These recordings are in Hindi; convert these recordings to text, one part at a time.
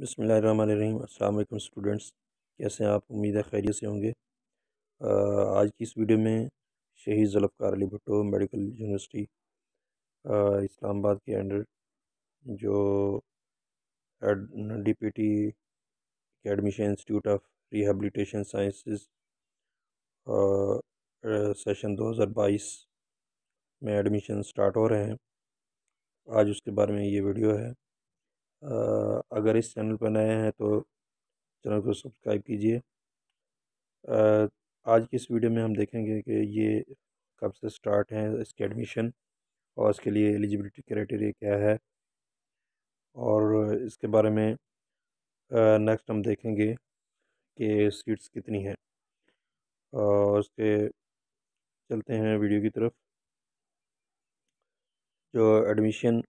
बसमीम अल्लाम स्टूडेंट्स कैसे हैं आप उम्मीद है खैरियत से होंगे आज की इस वीडियो में शहीद जुल्फ़ार अली भुट्टो मेडिकल यूनिवर्सिटी इस्लामाबाद के अंडर जो D P T admission institute of rehabilitation sciences session 2022 में एडमिशन स्टार्ट हो रहे हैं आज उसके बारे में ये वीडियो है अगर इस चैनल पर नए हैं तो चैनल को सब्सक्राइब कीजिए आज की इस वीडियो में हम देखेंगे कि ये कब से स्टार्ट हैं इसके एडमिशन और इसके लिए एलिजिबिलिटी क्राइटेरिया क्या है और इसके बारे में नेक्स्ट हम देखेंगे कि सीट्स कितनी हैं और उसके चलते हैं वीडियो की तरफ जो एडमिशन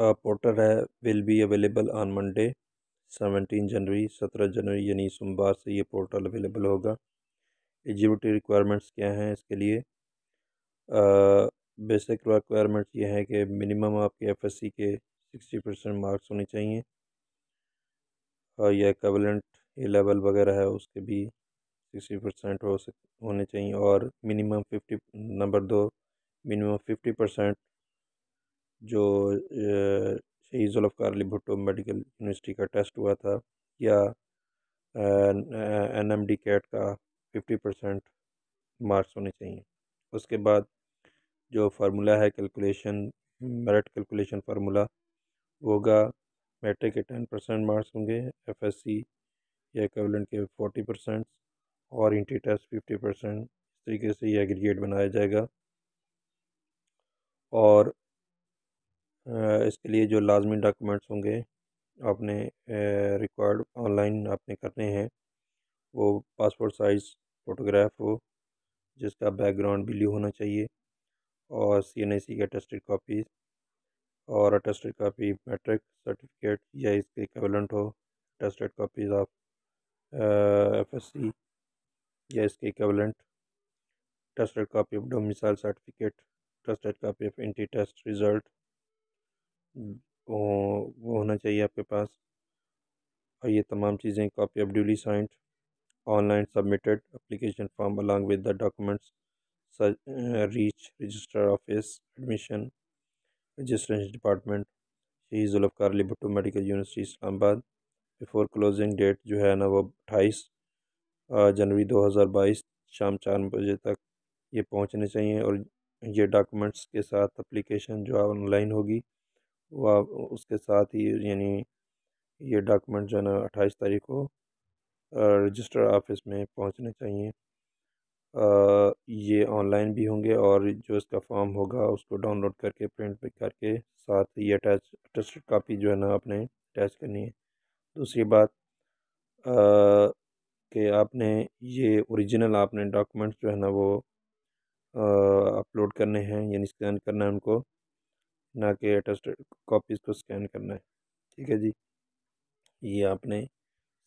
पोर्टर है will be available on Monday seventeen January सत्रह जनवरी यानी सोमवार से ये पोर्टल अवेलेबल होगा एजिबिलिटी रिक्वायरमेंट्स क्या हैं इसके लिए बेसिक रिक्वायरमेंट्स ये हैं कि मिनिमम आपके एफ एस सी के सिक्सटी परसेंट मार्क्स होने चाहिए और या कवलेंट ए लेवल वगैरह है उसके भी सिक्सटी परसेंट हो सक होने चाहिए और मिनिमम फिफ्टी नंबर दो मिनिमम फिफ्टी परसेंट जो शहीद जुल्फ़ार अली भुट्टो मेडिकल यूनिवर्सिटी का टेस्ट हुआ था या एन एम डी कैट का फिफ्टी परसेंट मार्क्स होने चाहिए उसके बाद जो फार्मूला है कैलकुलेशन मेरिट कैलकुलेशन फार्मूला होगा मेट्रिक के टेन परसेंट मार्क्स होंगे एफ एस सी या कैलेंट के फोर्टी परसेंट और इंटी टेस्ट फिफ्टी परसेंट इस तरीके से ये एग्रीगेट बनाया जाएगा और इसके लिए जो लाजमी डॉक्यूमेंट्स होंगे आपने रिकॉर्ड ऑनलाइन आपने करने हैं वो पासपोर्ट साइज़ फ़ोटोग्राफ हो जिसका बैकग्राउंड ब्लू होना चाहिए और सी एन आई सी की अटेस्टेड कापीज़ और अटेस्टेड कापी मैट्रिक सर्टिफिकेट या इसके इक्वलेंट हो attested copies of F S C या इसके equivalent attested copy of domicile certificate attested copy of entry test result वो वो होना चाहिए आपके पास और ये तमाम चीज़ें copy of duly signed online submitted application form along with the documents reach register office admission registration department Shaheed Zulfiqar लिबटू medical university Islamabad before closing date जो है ना वो अट्ठाईस जनवरी 2022 शाम चार बजे तक ये पहुंचने चाहिए और ये डॉक्यूमेंट्स के साथ अप्लीकेशन जो ऑनलाइन होगी वह उसके साथ ही यानी ये डॉक्यूमेंट जो है ना अट्ठाईस तारीख को रजिस्टर ऑफिस में पहुंचने चाहिए आ, ये ऑनलाइन भी होंगे और जो इसका फॉर्म होगा उसको डाउनलोड करके प्रिंट करके साथ ही अटैच अटेस्टेड कापी जो है ना आपने अटैच करनी है दूसरी बात कि आपने ये ओरिजिनल आपने डॉक्यूमेंट्स जो है ना वो अपलोड करने हैं यानी स्कैन करना है उनको ना कि अटेस्टेड कॉपीज़ को स्कैन करना है ठीक है जी ये आपने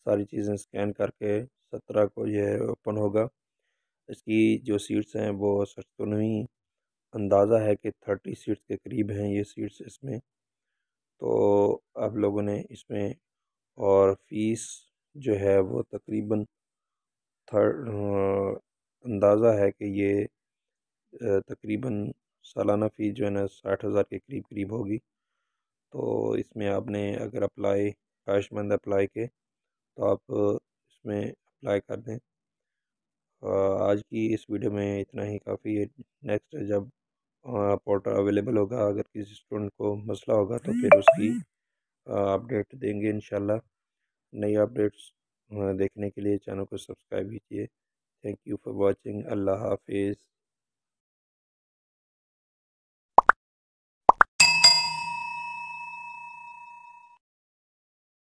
सारी चीज़ें स्कैन करके सत्रह को यह ओपन होगा इसकी जो सीट्स हैं वो सच तो नहीं अंदाज़ा है कि थर्टी सीट्स के करीब हैं ये सीट्स इसमें तो आप लोगों ने इसमें और फीस जो है वो तकरीबन थर्ड अंदाज़ा है कि ये तकरीबन सालाना फ़ीस जो है ना साठ हज़ार के करीब करीब होगी तो इसमें आपने अगर अप्लाई ख्वाहिशमंद अप्लाई के तो आप इसमें अप्लाई कर दें आज की इस वीडियो में इतना ही काफ़ी है नेक्स्ट जब पोर्टल अवेलेबल होगा अगर किसी स्टूडेंट को मसला होगा तो फिर उसकी अपडेट देंगे इन नई अपडेट्स देखने के लिए चैनल को सब्सक्राइब कीजिए थैंक यू फॉर वाचिंग अल्लाह हाफिज़